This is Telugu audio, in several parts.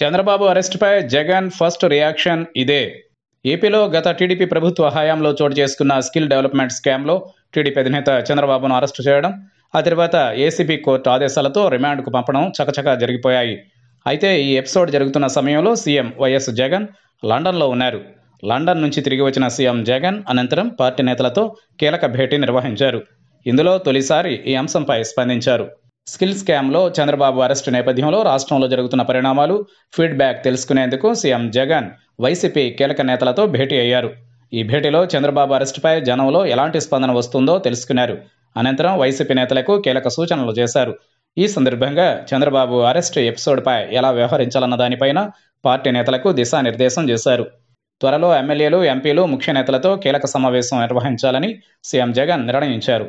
చంద్రబాబు అరెస్టుపై జగన్ ఫస్ట్ రియాక్షన్ ఇదే ఏపీలో గత టీడీపీ ప్రభుత్వ హయాంలో చోటు చేసుకున్న స్కిల్ డెవలప్మెంట్ స్కామ్లో టీడీపీ అధినేత చంద్రబాబును అరెస్టు చేయడం ఆ తర్వాత ఏసీబీ కోర్టు ఆదేశాలతో రిమాండ్కు పంపడం చకచకా జరిగిపోయాయి అయితే ఈ ఎపిసోడ్ జరుగుతున్న సమయంలో సీఎం వైఎస్ జగన్ లండన్లో ఉన్నారు లండన్ నుంచి తిరిగి వచ్చిన సీఎం జగన్ అనంతరం పార్టీ నేతలతో కీలక భేటీ నిర్వహించారు ఇందులో తొలిసారి ఈ అంశంపై స్పందించారు స్కిల్ స్కామ్లో చంద్రబాబు అరెస్టు నేపథ్యంలో రాష్ట్రంలో జరుగుతున్న పరిణామాలు ఫీడ్బ్యాక్ తెలుసుకునేందుకు సీఎం జగన్ వైసీపీ కీలక నేతలతో భేటీ అయ్యారు ఈ భేటీలో చంద్రబాబు అరెస్టుపై జనంలో ఎలాంటి స్పందన వస్తుందో తెలుసుకున్నారు అనంతరం వైసీపీ నేతలకు కీలక సూచనలు చేశారు ఈ సందర్భంగా చంద్రబాబు అరెస్ట్ ఎపిసోడ్పై ఎలా వ్యవహరించాలన్న దానిపైన పార్టీ నేతలకు దిశానిర్దేశం చేశారు త్వరలో ఎమ్మెల్యేలు ఎంపీలు ముఖ్య నేతలతో కీలక సమావేశం నిర్వహించాలని సీఎం జగన్ నిర్ణయించారు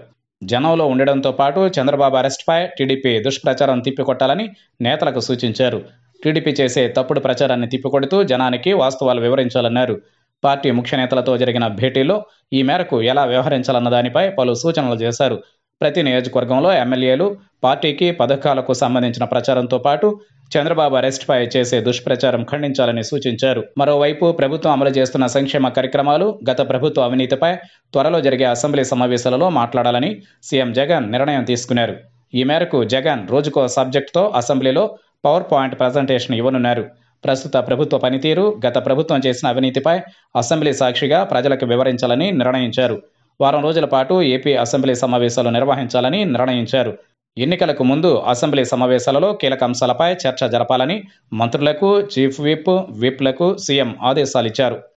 జనంలో ఉండడంతో పాటు చంద్రబాబు అరెస్టుపై టీడీపీ దుష్ప్రచారం తిప్పికొట్టాలని నేతలకు సూచించారు టీడీపీ చేసే తప్పుడు ప్రచారాన్ని తిప్పికొడుతూ జనానికి వాస్తవాలు వివరించాలన్నారు పార్టీ ముఖ్య నేతలతో జరిగిన భేటీలో ఈ మేరకు ఎలా వ్యవహరించాలన్న దానిపై పలు సూచనలు చేశారు ప్రతి నియోజకవర్గంలో ఎమ్మెల్యేలు పార్టీకి పథకాలకు సంబంధించిన ప్రచారంతో పాటు చంద్రబాబు అరెస్టుపై చేసే దుష్ప్రచారం ఖండించాలని సూచించారు మరోవైపు ప్రభుత్వం అమలు చేస్తున్న సంక్షేమ కార్యక్రమాలు గత ప్రభుత్వ అవినీతిపై త్వరలో జరిగే అసెంబ్లీ సమావేశాలలో మాట్లాడాలని సీఎం జగన్ నిర్ణయం తీసుకున్నారు ఈ మేరకు జగన్ రోజుకో సబ్జెక్టుతో అసెంబ్లీలో పవర్ పాయింట్ ప్రజెంటేషన్ ఇవ్వనున్నారు ప్రస్తుత ప్రభుత్వ పనితీరు గత ప్రభుత్వం చేసిన అవినీతిపై అసెంబ్లీ సాక్షిగా ప్రజలకు వివరించాలని నిర్ణయించారు వారం రోజుల పాటు ఏపీ అసెంబ్లీ సమావేశాలు నిర్వహించాలని నిర్ణయించారు ఎన్నికలకు ముందు అసెంబ్లీ సమావేశాలలో కీలక అంశాలపై చర్చ జరపాలని మంత్రులకు చీఫ్ విప్ విప్లకు సీఎం ఆదేశాలిచ్చారు